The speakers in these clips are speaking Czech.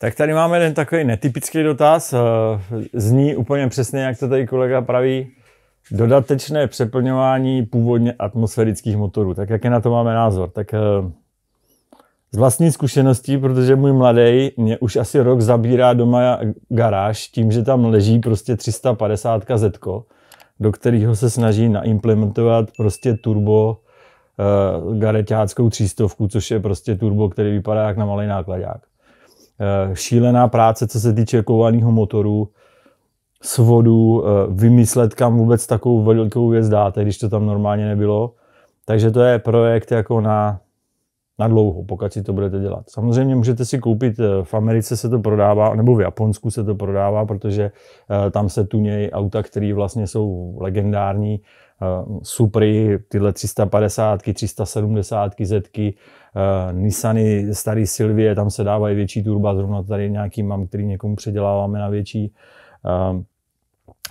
Tak tady máme jeden takový netypický dotaz. Eh, zní úplně přesně, jak to tady kolega praví. Dodatečné přeplňování původně atmosférických motorů. Tak jaké na to máme názor? Tak eh, z vlastní zkušeností, protože můj mladý mě už asi rok zabírá doma garáž tím, že tam leží prostě 350 Z, do kterého se snaží naimplementovat prostě turbo uh, gareťáckou třístovku, což je prostě turbo, který vypadá jak na malý nákladák. Eh, šílená práce, co se týče kovaného motoru, svodu, eh, vymyslet, kam vůbec takovou velkou věc dáte, když to tam normálně nebylo. Takže to je projekt jako na na dlouho, pokud si to budete dělat. Samozřejmě můžete si koupit, eh, v Americe se to prodává, nebo v Japonsku se to prodává, protože eh, tam se tunějí auta, které vlastně jsou legendární, eh, Supry, tyhle 350, 370, Zetky, Nissany, starý Silvie, tam se dávají větší turba, zrovna tady nějaký mám, který někomu předěláváme na větší.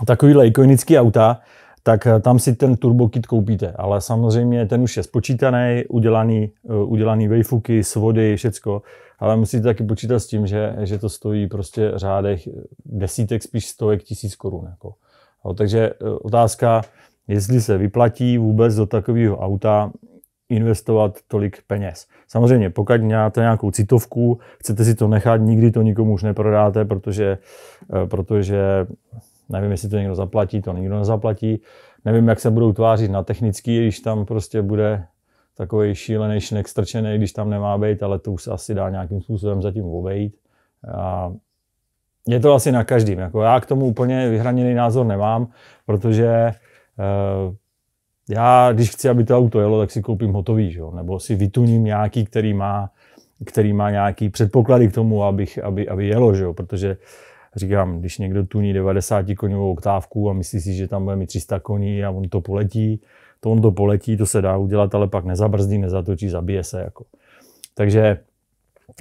Takovýhle ikonický auta, tak eh, tam si ten turbokit koupíte, ale samozřejmě ten už je spočítaný, udělaný, eh, udělaný vejfuky, svody, všecko, ale musíte taky počítat s tím, že, že to stojí prostě řádech desítek, spíš stovek tisíc korun. Jako. No, takže eh, otázka, jestli se vyplatí vůbec do takového auta investovat tolik peněz. Samozřejmě, pokud máte nějakou citovku, chcete si to nechat, nikdy to nikomu už neprodáte, protože, protože Nevím, jestli to někdo zaplatí, to nikdo nezaplatí. Nevím, jak se budou tvářit na technický, když tam prostě bude takový šílený šnek strčený, když tam nemá být, ale to už se asi dá nějakým způsobem zatím obejít. A je to asi na každým. Jako já k tomu úplně vyhraněný názor nemám, protože eh, já, když chci, aby to auto jelo, tak si koupím hotový, že? nebo si vytuním nějaký, který má, který má nějaký předpoklady k tomu, abych, aby, aby jelo, že? protože Říkám, když někdo tuní 90 koňovou oktávku a myslí si, že tam bude mít 300 koní a on to poletí, to on to poletí, to se dá udělat, ale pak nezabrzdí, nezatočí, zabije se. Jako. Takže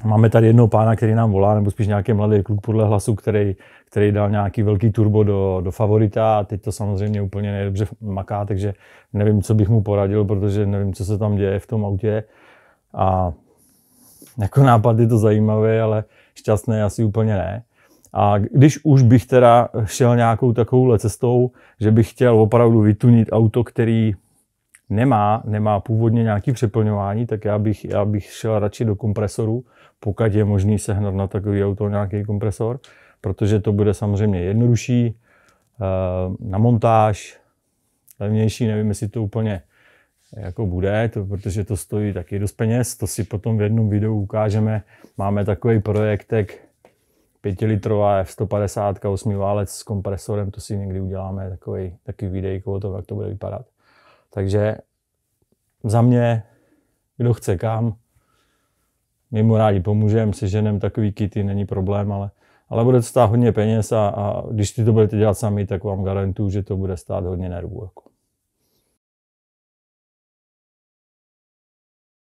Máme tady jednoho pána, který nám volá, nebo spíš nějaký mladý kluk podle hlasu, který, který dal nějaký velký turbo do, do favorita a teď to samozřejmě úplně nejdobře maká, takže nevím, co bych mu poradil, protože nevím, co se tam děje v tom autě. A jako nápad je to zajímavé, ale šťastné asi úplně ne. A když už bych teda šel nějakou takovouhle cestou, že bych chtěl opravdu vytunit auto, který nemá, nemá původně nějaký přeplňování, tak já bych, já bych šel radši do kompresoru, pokud je možný sehnat na takový auto nějaký kompresor, protože to bude samozřejmě jednodušší eh, na montáž, levnější, nevím, jestli to úplně jako bude, to, protože to stojí taky dost peněz, to si potom v jednom videu ukážeme. Máme takový projektek, pětilitrová F150 8 válec s kompresorem, to si někdy uděláme takový, takový videjko o tom, jak to bude vypadat. Takže za mě, kdo chce kam, my mu rádi pomůžeme, seženeme takový kity, není problém, ale, ale bude to stát hodně peněz a, a když ty to budete dělat sami, tak vám garantuju, že to bude stát hodně nervů. Jako.